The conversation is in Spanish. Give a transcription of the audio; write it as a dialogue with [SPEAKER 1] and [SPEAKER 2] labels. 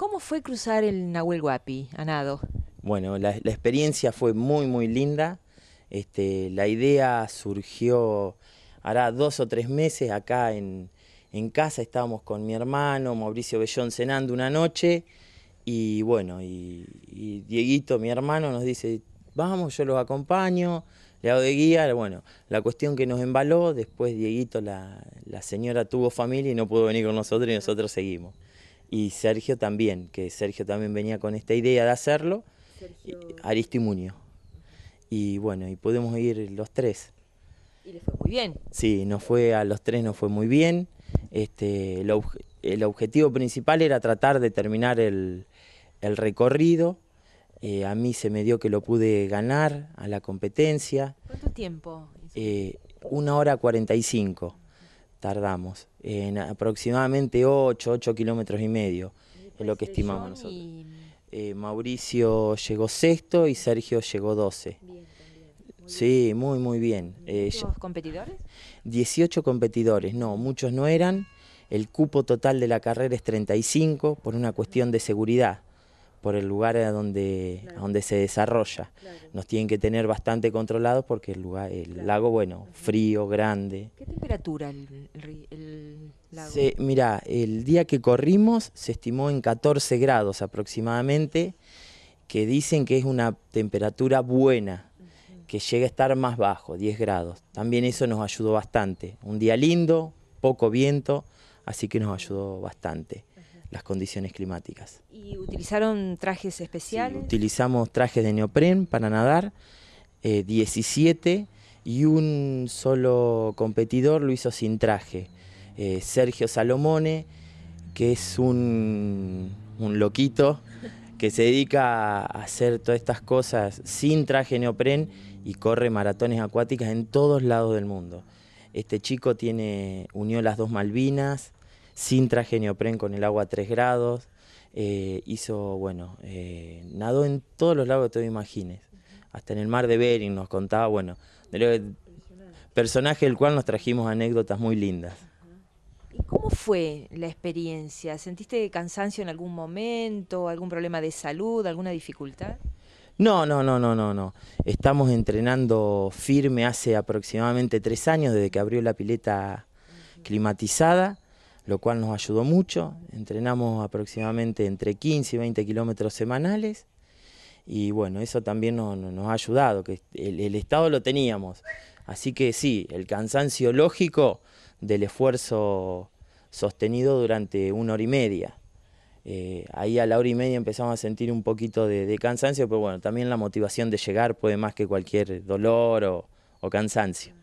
[SPEAKER 1] ¿Cómo fue cruzar el Nahuel Guapi, a nado?
[SPEAKER 2] Bueno, la, experiencia fue muy, muy linda. Este, la idea surgió hará dos o tres meses acá en, en casa. Estábamos con mi hermano Mauricio Bellón cenando una noche. Y bueno, y, Dieguito, mi hermano, nos dice: Vamos, yo los acompaño, le hago de guía. Bueno, la cuestión que nos embaló, después Dieguito, la señora tuvo familia y no pudo venir con nosotros y nosotros seguimos y Sergio también, que Sergio también venía con esta idea de hacerlo, Sergio... y bueno, y podemos ir los tres. Y le fue muy bien. Sí, nos fue, a los tres nos fue muy bien. Este, el, objetivo principal era tratar de terminar el, el recorrido. Eh, a mí se me dio que lo pude ganar a la competencia.
[SPEAKER 1] ¿Cuánto tiempo?
[SPEAKER 2] Eh, una hora cuarenta y cinco tardamos, en aproximadamente 8, 8 kilómetros y medio, es lo que estimamos nosotros. Eh, Mauricio llegó sexto y Sergio llegó 12. sí, muy, muy bien. Eh, dieciocho competidores? 18 competidores, no, muchos no eran. El cupo total de la carrera es 35 por una cuestión de seguridad por el lugar a donde, donde se desarrolla. Nos tienen que tener bastante controlados porque el, lugar, el lago, bueno, frío, grande. ¿Qué
[SPEAKER 1] temperatura el,
[SPEAKER 2] lago? mirá, el día que corrimos se estimó en 14 grados aproximadamente, que dicen que es una temperatura buena, que llega a estar más bajo, 10 grados. También eso nos ayudó bastante. Un día lindo, poco viento, así que nos ayudó bastante las condiciones climáticas. ¿Y
[SPEAKER 1] utilizaron trajes especiales?
[SPEAKER 2] utilizamos trajes de neopren para nadar, 17, eh, y un solo competidor lo hizo sin traje, eh, Sergio Salomone, que es un, un loquito que se dedica a hacer todas estas cosas sin traje neopren y corre maratones acuáticas en todos lados del mundo. Este chico tiene unió las dos Malvinas, sin traje neopren con el agua a 3 grados. Eh, hizo, bueno, eh, nadó en todos los lagos que te imagines. Hasta en el mar de Bering nos contaba, bueno, personaje del cual nos trajimos anécdotas muy lindas.
[SPEAKER 1] ¿Y cómo fue la experiencia? ¿Sentiste cansancio en algún momento, algún problema de salud, alguna dificultad?
[SPEAKER 2] No, no, no, no, no, no. Estamos entrenando firme hace aproximadamente tres años desde que abrió la pileta climatizada lo cual nos ayudó mucho. Entrenamos aproximadamente entre 15 y 20 kilómetros semanales y bueno, eso también nos, ha ayudado, que el, estado lo teníamos. Así que sí, el cansancio lógico del esfuerzo sostenido durante una hora y media. Eh, ahí a la hora y media empezamos a sentir un poquito de, cansancio, pero bueno, también la motivación de llegar puede más que cualquier dolor o cansancio.